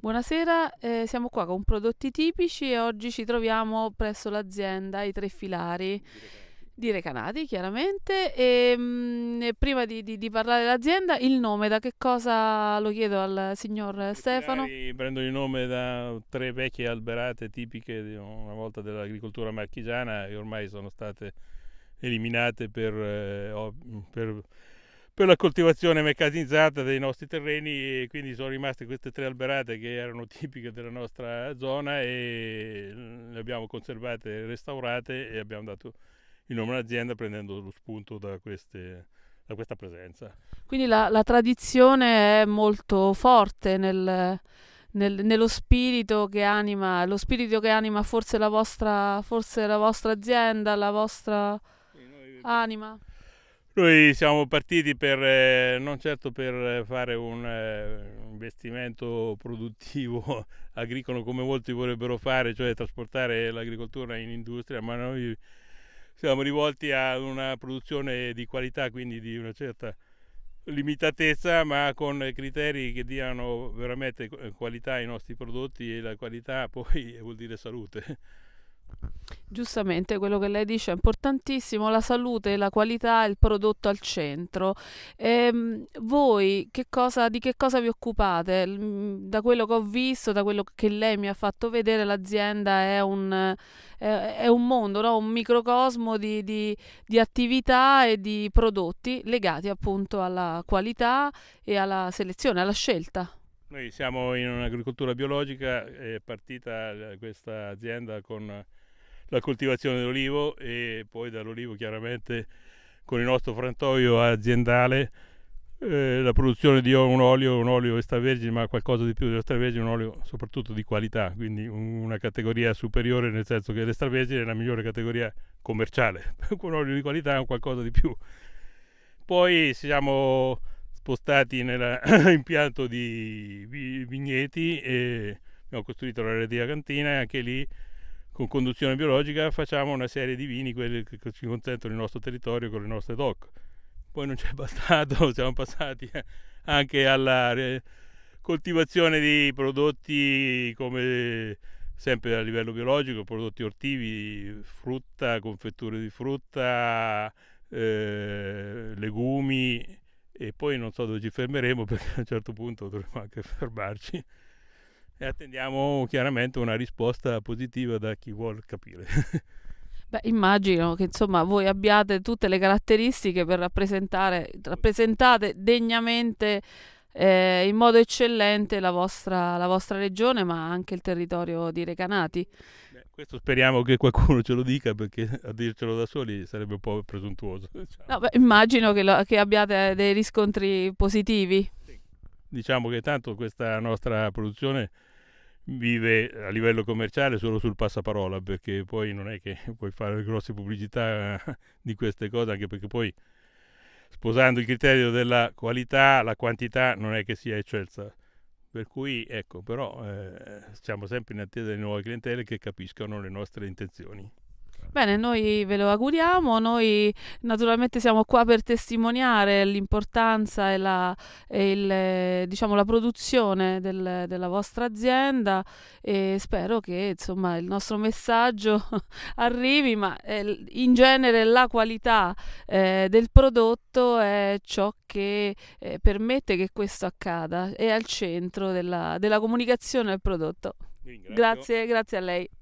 Buonasera, eh, siamo qua con prodotti tipici e oggi ci troviamo presso l'azienda I Tre Filari di Recanati chiaramente ehm, e, mh, prima di, di, di, parlare dell'azienda il nome da che cosa lo chiedo al signor Recanati Stefano prendo il nome da tre vecchie alberate tipiche una volta dell'agricoltura marchigiana che ormai sono state eliminate per, eh, per per la coltivazione meccanizzata dei nostri terreni e quindi sono rimaste queste tre alberate che erano tipiche della nostra zona e le abbiamo conservate e restaurate e abbiamo dato il nome all'azienda prendendo lo spunto da, queste, da questa presenza. Quindi la, la, tradizione è molto forte nel, nel, nello spirito che anima, lo spirito che anima forse la vostra, forse la vostra azienda, la vostra anima. Noi siamo partiti per, eh, non certo per eh, fare un eh, investimento produttivo agricolo come molti vorrebbero fare, cioè trasportare l'agricoltura in industria, ma noi siamo rivolti a una produzione di qualità, quindi di una certa limitatezza, ma con criteri che diano veramente qualità ai nostri prodotti e la qualità poi vuol dire salute. Giustamente, quello che lei dice è importantissimo, la salute, la qualità, il prodotto al centro. Ehm, voi che cosa, di che cosa vi occupate? Mm, da quello che ho visto, da quello che lei mi ha fatto vedere, l'azienda è un, è, è un mondo, no? un microcosmo di, di, di attività e di prodotti legati appunto alla qualità e alla selezione, alla scelta. Noi siamo in un'agricoltura biologica, è partita questa azienda con la coltivazione dell'olivo e poi dall'olivo chiaramente con il nostro frantoio aziendale eh, la produzione di un olio, un olio extravergine, ma qualcosa di più dell'extravergine, un olio soprattutto di qualità, quindi una categoria superiore, nel senso che l'extravergine è la migliore categoria commerciale. un olio di qualità è un qualcosa di più. Poi siamo spostati nell'impianto di vigneti e abbiamo costruito la relativa cantina e anche lì con conduzione biologica facciamo una serie di vini, quelli che ci consentono il nostro territorio con le nostre DOC. Poi non ci è bastato, siamo passati anche alla coltivazione di prodotti come sempre a livello biologico, prodotti ortivi, frutta, confetture di frutta, eh, legumi e poi non so dove ci fermeremo perché a un certo punto dovremo anche fermarci e attendiamo chiaramente una risposta positiva da chi vuole capire. Beh, immagino che insomma voi abbiate tutte le caratteristiche per rappresentare, rappresentate degnamente eh, in modo eccellente la vostra, la vostra regione ma anche il territorio di Recanati. Questo speriamo che qualcuno ce lo dica perché a dircelo da soli sarebbe un po' presuntuoso. Diciamo. No, beh, immagino che, lo, che, abbiate dei riscontri positivi. Sì. Diciamo che tanto questa nostra produzione vive a livello commerciale solo sul passaparola perché poi non è che puoi fare grosse pubblicità eh, di queste cose anche perché poi sposando il criterio della qualità la quantità non è che sia eccelsa per cui, ecco, però eh, siamo sempre in attesa delle nuove clientele che capiscano le nostre intenzioni. Bene, noi ve lo auguriamo, noi naturalmente siamo qua per testimoniare l'importanza e, la, e il, diciamo, la produzione del, della vostra azienda e spero che insomma, il nostro messaggio arrivi, ma eh, in genere la qualità eh, del prodotto è ciò che eh, permette che questo accada, è al centro della, della comunicazione del prodotto. Grazie, grazie a lei.